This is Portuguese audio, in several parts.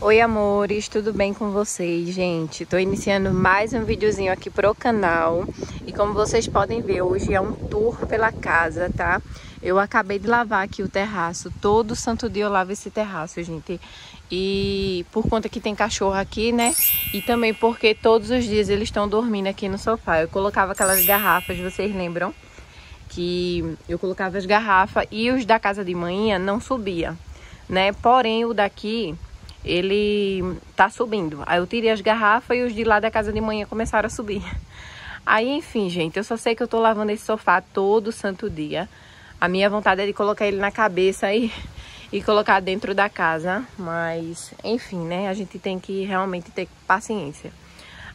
Oi amores, tudo bem com vocês? Gente, tô iniciando mais um videozinho aqui pro canal E como vocês podem ver, hoje é um tour pela casa, tá? Eu acabei de lavar aqui o terraço, todo santo dia eu lavo esse terraço, gente E por conta que tem cachorro aqui, né? E também porque todos os dias eles estão dormindo aqui no sofá Eu colocava aquelas garrafas, vocês lembram? Que eu colocava as garrafas e os da casa de manhã não subia, né? Porém, o daqui ele tá subindo. Aí eu tirei as garrafas e os de lá da casa de manhã começaram a subir. Aí, enfim, gente, eu só sei que eu tô lavando esse sofá todo santo dia. A minha vontade é de colocar ele na cabeça e, e colocar dentro da casa. Mas, enfim, né? A gente tem que realmente ter paciência.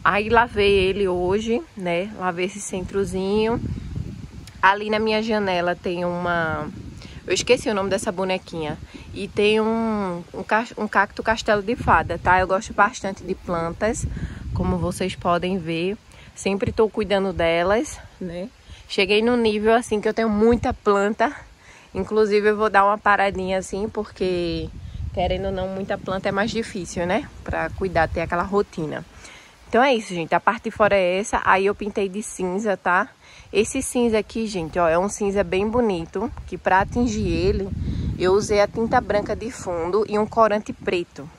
Aí lavei ele hoje, né? Lavei esse centrozinho. Ali na minha janela tem uma eu esqueci o nome dessa bonequinha. E tem um, um, um cacto castelo de fada, tá? Eu gosto bastante de plantas, como vocês podem ver. Sempre estou cuidando delas, né? Cheguei no nível, assim, que eu tenho muita planta. Inclusive, eu vou dar uma paradinha, assim, porque... Querendo ou não, muita planta é mais difícil, né? Pra cuidar, ter aquela rotina. Então é isso, gente. A parte de fora é essa. Aí eu pintei de cinza, tá? Esse cinza aqui, gente, ó, é um cinza bem bonito, que para atingir ele, eu usei a tinta branca de fundo e um corante preto.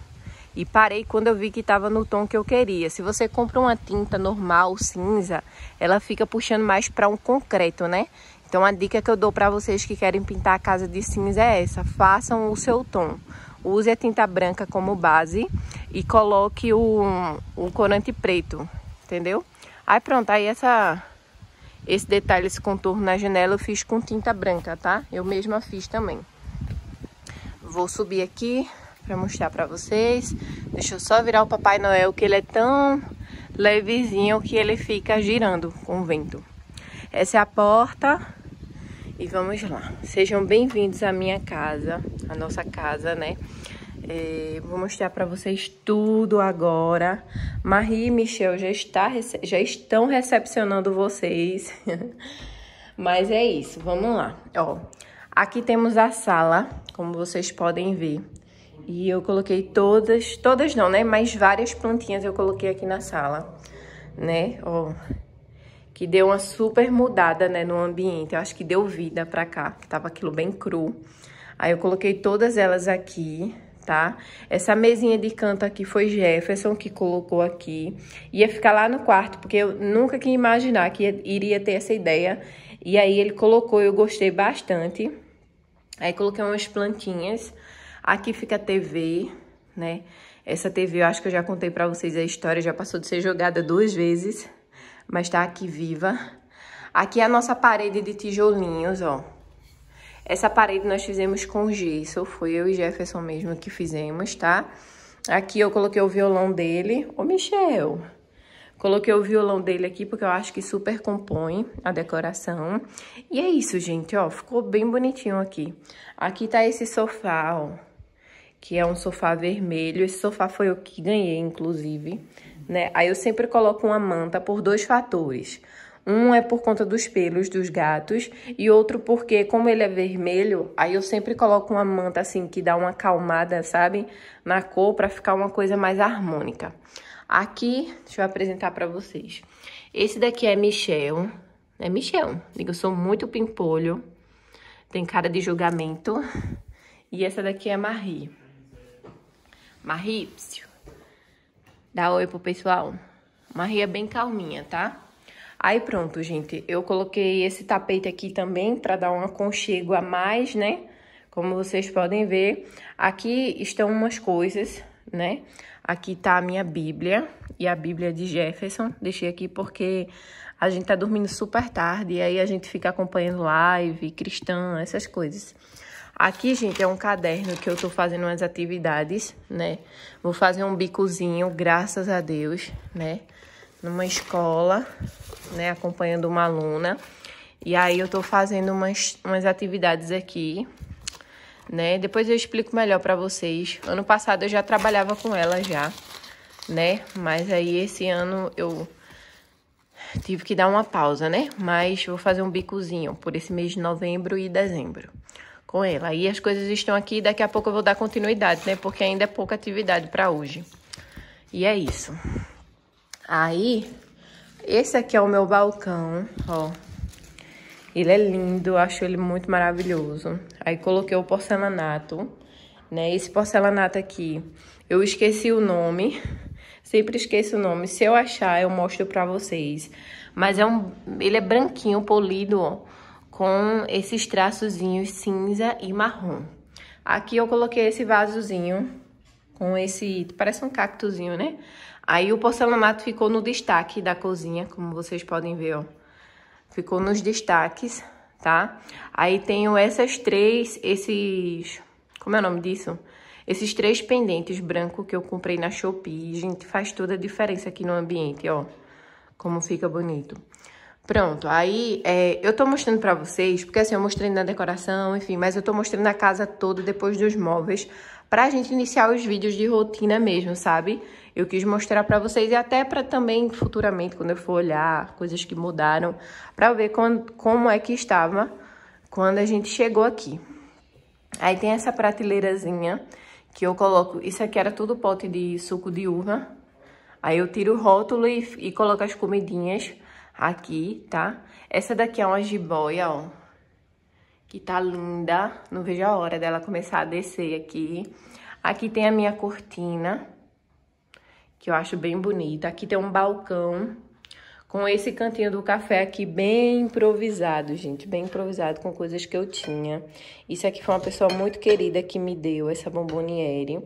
E parei quando eu vi que estava no tom que eu queria. Se você compra uma tinta normal, cinza, ela fica puxando mais para um concreto, né? Então a dica que eu dou para vocês que querem pintar a casa de cinza é essa. Façam o seu tom. Use a tinta branca como base e coloque o, o corante preto, entendeu? Aí pronto, aí essa esse detalhe, esse contorno na janela eu fiz com tinta branca, tá? Eu mesma fiz também. Vou subir aqui para mostrar para vocês. Deixa eu só virar o Papai Noel, que ele é tão levezinho que ele fica girando com o vento. Essa é a porta e vamos lá. Sejam bem-vindos à minha casa, à nossa casa, né? É, vou mostrar para vocês tudo agora. Marie e Michel já, está, já estão recepcionando vocês. Mas é isso, vamos lá. Ó, aqui temos a sala, como vocês podem ver. E eu coloquei todas, todas não, né? Mas várias plantinhas eu coloquei aqui na sala, né? Ó, que deu uma super mudada, né, no ambiente. Eu acho que deu vida pra cá, que tava aquilo bem cru. Aí eu coloquei todas elas aqui, tá? Essa mesinha de canto aqui foi Jefferson que colocou aqui. Ia ficar lá no quarto, porque eu nunca quis imaginar que iria ter essa ideia. E aí ele colocou, eu gostei bastante. Aí coloquei umas plantinhas. Aqui fica a TV, né? Essa TV eu acho que eu já contei pra vocês a história, já passou de ser jogada duas vezes, mas tá aqui viva. Aqui é a nossa parede de tijolinhos, ó. Essa parede nós fizemos com gesso, foi eu e Jefferson mesmo que fizemos, tá? Aqui eu coloquei o violão dele. Ô, Michel! Coloquei o violão dele aqui porque eu acho que super compõe a decoração. E é isso, gente, ó. Ficou bem bonitinho aqui. Aqui tá esse sofá, ó. Que é um sofá vermelho. Esse sofá foi o que ganhei, inclusive, né? Aí eu sempre coloco uma manta por dois fatores. Um é por conta dos pelos dos gatos e outro porque, como ele é vermelho, aí eu sempre coloco uma manta assim que dá uma acalmada, sabe? Na cor para ficar uma coisa mais harmônica. Aqui, deixa eu apresentar para vocês. Esse daqui é Michel. É Michel. Digo, eu sou muito pimpolho. Tem cara de julgamento. E essa daqui é Marie. Marie, dá oi pro pessoal. Marie é bem calminha, tá? Aí pronto, gente, eu coloquei esse tapete aqui também para dar um aconchego a mais, né? Como vocês podem ver, aqui estão umas coisas, né? Aqui tá a minha Bíblia e a Bíblia de Jefferson. Deixei aqui porque a gente tá dormindo super tarde e aí a gente fica acompanhando live, cristã, essas coisas. Aqui, gente, é um caderno que eu tô fazendo umas atividades, né? Vou fazer um bicozinho, graças a Deus, né? Numa escola né, acompanhando uma aluna. E aí eu tô fazendo umas, umas atividades aqui, né? Depois eu explico melhor para vocês. Ano passado eu já trabalhava com ela já, né? Mas aí esse ano eu tive que dar uma pausa, né? Mas vou fazer um bicozinho por esse mês de novembro e dezembro com ela. E as coisas estão aqui, daqui a pouco eu vou dar continuidade, né? Porque ainda é pouca atividade para hoje. E é isso. Aí, esse aqui é o meu balcão, ó. Ele é lindo, eu acho ele muito maravilhoso. Aí coloquei o porcelanato, né? Esse porcelanato aqui, eu esqueci o nome. Sempre esqueço o nome. Se eu achar, eu mostro pra vocês. Mas é um, ele é branquinho, polido, ó. Com esses traçozinhos cinza e marrom. Aqui eu coloquei esse vasozinho com esse, parece um cactozinho, né? Aí o porcelanato ficou no destaque da cozinha, como vocês podem ver, ó. Ficou nos destaques, tá? Aí tenho essas três, esses, como é o nome disso? Esses três pendentes branco que eu comprei na Shopee. Gente, faz toda a diferença aqui no ambiente, ó. Como fica bonito. Pronto, aí é, eu tô mostrando pra vocês, porque assim, eu mostrei na decoração, enfim, mas eu tô mostrando a casa toda depois dos móveis, pra gente iniciar os vídeos de rotina mesmo, sabe? Eu quis mostrar pra vocês e até pra também, futuramente, quando eu for olhar coisas que mudaram, pra ver quando, como é que estava quando a gente chegou aqui. Aí tem essa prateleirazinha que eu coloco, isso aqui era tudo pote de suco de uva, aí eu tiro o rótulo e, e coloco as comidinhas, aqui, tá? Essa daqui é uma jiboia, ó, que tá linda. Não vejo a hora dela começar a descer aqui. Aqui tem a minha cortina, que eu acho bem bonita. Aqui tem um balcão com esse cantinho do café aqui bem improvisado, gente. Bem improvisado com coisas que eu tinha. Isso aqui foi uma pessoa muito querida que me deu essa bomboniere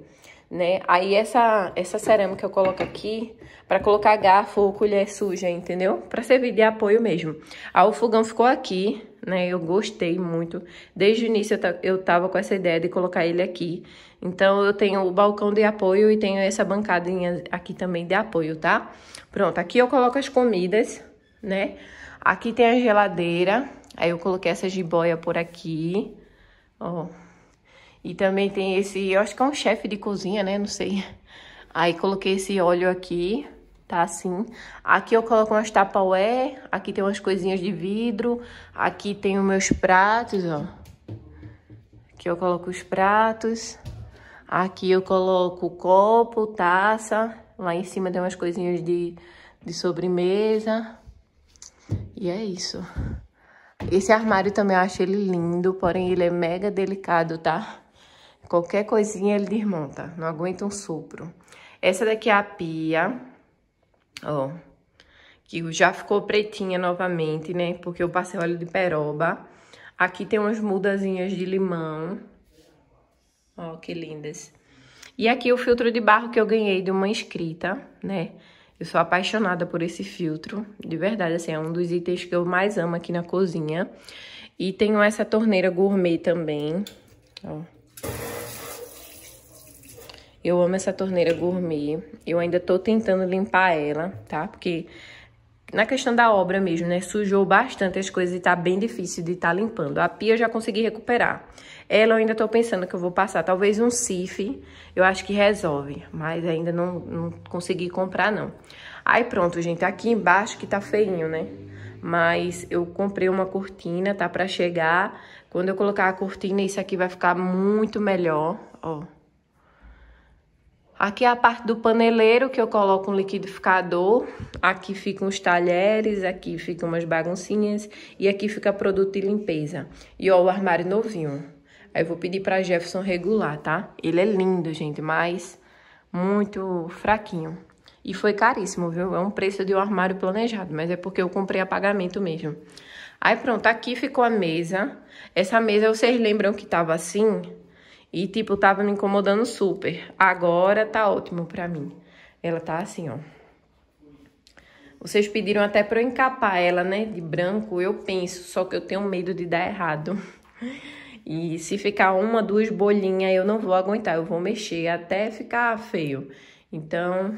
né? Aí essa, essa cerâmica eu coloco aqui para colocar garfo ou colher suja, entendeu? Para servir de apoio mesmo. Aí o fogão ficou aqui, né? Eu gostei muito. Desde o início eu tava com essa ideia de colocar ele aqui. Então eu tenho o balcão de apoio e tenho essa bancadinha aqui também de apoio, tá? Pronto, aqui eu coloco as comidas, né? Aqui tem a geladeira. Aí eu coloquei essa jiboia por aqui, ó. E também tem esse, eu acho que é um chefe de cozinha, né? Não sei. Aí coloquei esse óleo aqui, tá assim. Aqui eu coloco umas tapaué, aqui tem umas coisinhas de vidro, aqui tem os meus pratos, ó. Aqui eu coloco os pratos, aqui eu coloco copo, taça, lá em cima tem umas coisinhas de, de sobremesa. E é isso. Esse armário também eu acho ele lindo, porém ele é mega delicado, Tá? Qualquer coisinha ele desmonta, não aguenta um sopro. Essa daqui é a pia, ó, que já ficou pretinha novamente, né? Porque eu passei óleo de peroba. Aqui tem umas mudazinhas de limão. Ó, que lindas. E aqui o filtro de barro que eu ganhei de uma inscrita, né? Eu sou apaixonada por esse filtro, de verdade, assim, é um dos itens que eu mais amo aqui na cozinha. E tenho essa torneira gourmet também, ó. Eu amo essa torneira gourmet. Eu ainda tô tentando limpar ela, tá? Porque na questão da obra mesmo, né? Sujou bastante as coisas e tá bem difícil de estar tá limpando. A pia eu já consegui recuperar. Ela eu ainda tô pensando que eu vou passar talvez um sif. eu acho que resolve, mas ainda não, não consegui comprar não. Aí pronto, gente, aqui embaixo que tá feinho, né? Mas eu comprei uma cortina, tá pra chegar. Quando eu colocar a cortina, isso aqui vai ficar muito melhor, ó. Aqui é a parte do paneleiro que eu coloco um liquidificador. Aqui ficam os talheres, aqui ficam umas baguncinhas e aqui fica produto de limpeza. E ó, o armário novinho. Aí eu vou pedir pra Jefferson regular, tá? Ele é lindo, gente, mas muito fraquinho. E foi caríssimo, viu? É um preço de um armário planejado, mas é porque eu comprei a pagamento mesmo. Aí pronto, aqui ficou a mesa. Essa mesa, vocês lembram que tava assim? E, tipo, tava me incomodando super. Agora tá ótimo pra mim. Ela tá assim, ó. Vocês pediram até pra eu encapar ela, né? De branco, eu penso, só que eu tenho medo de dar errado. E se ficar uma, duas bolinhas, eu não vou aguentar. Eu vou mexer até ficar feio. Então,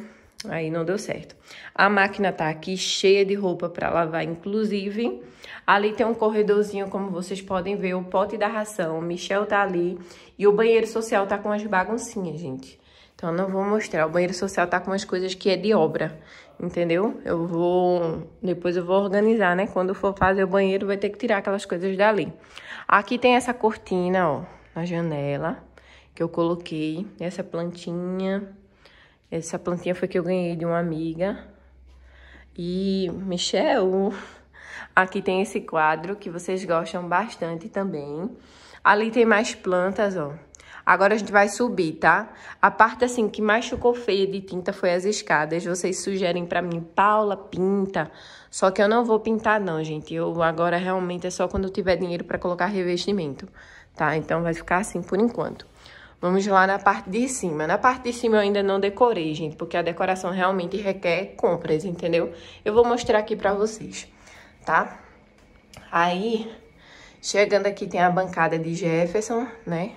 Aí não deu certo. A máquina tá aqui cheia de roupa para lavar, inclusive. Ali tem um corredorzinho, como vocês podem ver, o pote da ração. O Michel tá ali e o banheiro social tá com as baguncinhas, gente. Então não vou mostrar. O banheiro social tá com as coisas que é de obra, entendeu? Eu vou depois eu vou organizar, né? Quando for fazer o banheiro, vai ter que tirar aquelas coisas dali. Aqui tem essa cortina, ó, na janela que eu coloquei, essa plantinha essa plantinha foi que eu ganhei de uma amiga. E, Michel, aqui tem esse quadro que vocês gostam bastante também. Ali tem mais plantas, ó. Agora a gente vai subir, tá? A parte, assim, que mais ficou feia de tinta foi as escadas. Vocês sugerem pra mim, Paula, pinta. Só que eu não vou pintar, não, gente. Eu agora realmente é só quando eu tiver dinheiro pra colocar revestimento, tá? Então vai ficar assim por enquanto. Vamos lá na parte de cima. Na parte de cima eu ainda não decorei, gente, porque a decoração realmente requer compras, entendeu? Eu vou mostrar aqui pra vocês, tá? Aí, chegando aqui tem a bancada de Jefferson, né?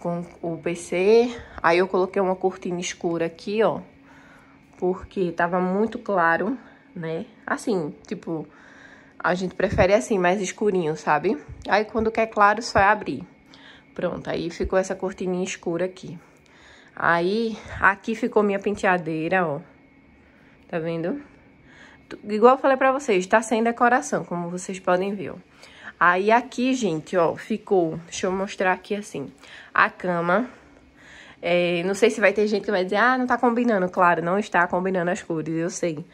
Com o PC. Aí eu coloquei uma cortina escura aqui, ó. Porque tava muito claro, né? Assim, tipo, a gente prefere assim, mais escurinho, sabe? Aí quando quer claro, só é abrir. Pronto, aí ficou essa cortininha escura aqui. Aí, aqui ficou minha penteadeira, ó. Tá vendo? Igual eu falei pra vocês, tá sem decoração, como vocês podem ver, ó. Aí aqui, gente, ó, ficou... Deixa eu mostrar aqui assim. A cama... É, não sei se vai ter gente que vai dizer, ah, não tá combinando. Claro, não está combinando as cores, eu sei.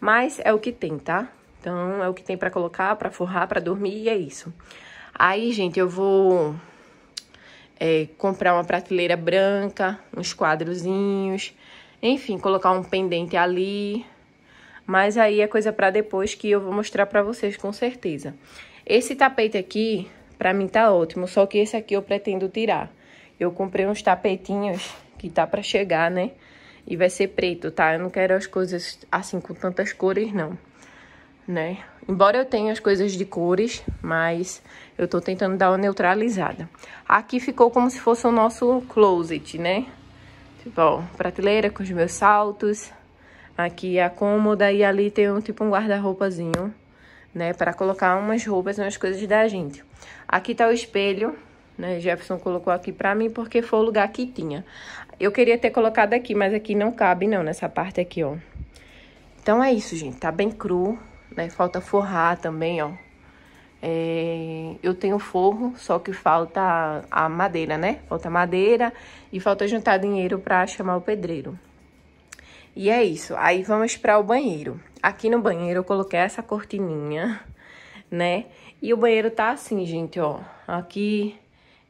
Mas é o que tem, tá? Então, é o que tem pra colocar, pra forrar, pra dormir e é isso. Aí, gente, eu vou é, comprar uma prateleira branca, uns quadrozinhos, enfim, colocar um pendente ali. Mas aí é coisa para depois que eu vou mostrar para vocês com certeza. Esse tapete aqui, para mim tá ótimo, só que esse aqui eu pretendo tirar. Eu comprei uns tapetinhos que tá para chegar, né? E vai ser preto, tá? Eu não quero as coisas assim com tantas cores, não, né? Embora eu tenha as coisas de cores, mas eu tô tentando dar uma neutralizada. Aqui ficou como se fosse o nosso closet, né? Tipo, ó, prateleira com os meus saltos. Aqui é a cômoda e ali tem um tipo um guarda-roupazinho, né? Pra colocar umas roupas, umas coisas da gente. Aqui tá o espelho, né? Jefferson colocou aqui pra mim porque foi o lugar que tinha. Eu queria ter colocado aqui, mas aqui não cabe não, nessa parte aqui, ó. Então é isso, gente. Tá bem cru, né? Falta forrar também, ó. É, eu tenho forro, só que falta a madeira, né? Falta madeira e falta juntar dinheiro para chamar o pedreiro. E é isso. Aí vamos para o banheiro. Aqui no banheiro eu coloquei essa cortininha, né? E o banheiro tá assim, gente, ó. Aqui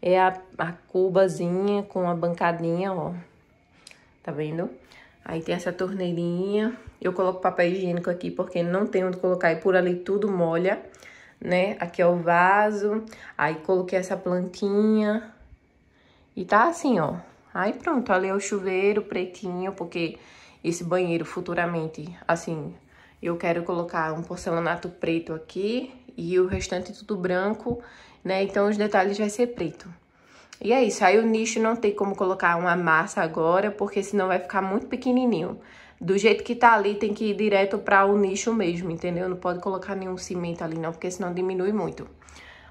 é a, a cubazinha com a bancadinha, ó. Tá vendo? Aí tem essa torneirinha. Eu coloco papel higiênico aqui porque não tem onde colocar e por ali tudo molha, né? Aqui é o vaso. Aí coloquei essa plantinha. E tá assim, ó. Aí pronto, ali é o chuveiro pretinho, porque esse banheiro futuramente, assim, eu quero colocar um porcelanato preto aqui e o restante tudo branco, né? Então os detalhes vai ser preto. E é isso, aí o nicho não tem como colocar uma massa agora, porque senão vai ficar muito pequenininho. Do jeito que tá ali, tem que ir direto para o nicho mesmo, entendeu? Não pode colocar nenhum cimento ali não, porque senão diminui muito.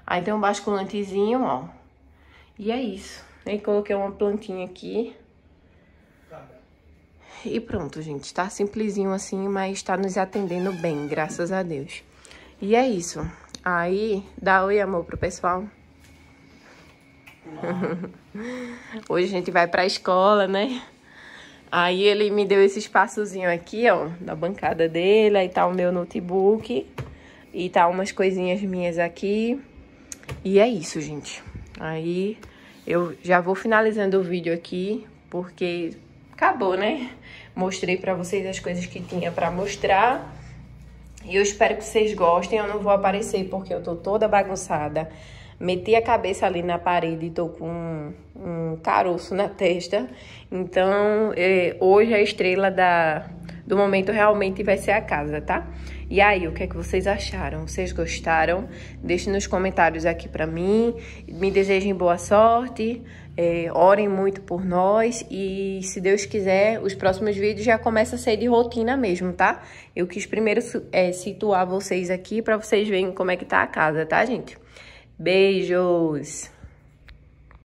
Aí tem um basculantezinho, ó. E é isso. Aí coloquei uma plantinha aqui. E pronto, gente. Tá simplesinho assim, mas tá nos atendendo bem, graças a Deus. E é isso. Aí, dá oi, amor, pro pessoal. Hoje a gente vai pra escola, né? Aí ele me deu esse espaçozinho aqui, ó, da bancada dele, aí tá o meu notebook e tá umas coisinhas minhas aqui. E é isso, gente. Aí eu já vou finalizando o vídeo aqui, porque acabou, né? Mostrei pra vocês as coisas que tinha pra mostrar. E eu espero que vocês gostem. Eu não vou aparecer porque eu tô toda bagunçada meti a cabeça ali na parede e tô com um, um caroço na testa. Então, é, hoje a estrela da, do momento realmente vai ser a casa, tá? E aí, o que é que vocês acharam? Vocês gostaram? Deixem nos comentários aqui para mim. Me desejem boa sorte. É, orem muito por nós. E se Deus quiser, os próximos vídeos já começa a ser de rotina mesmo, tá? Eu quis primeiro é, situar vocês aqui para vocês verem como é que tá a casa, tá, gente? Beijos!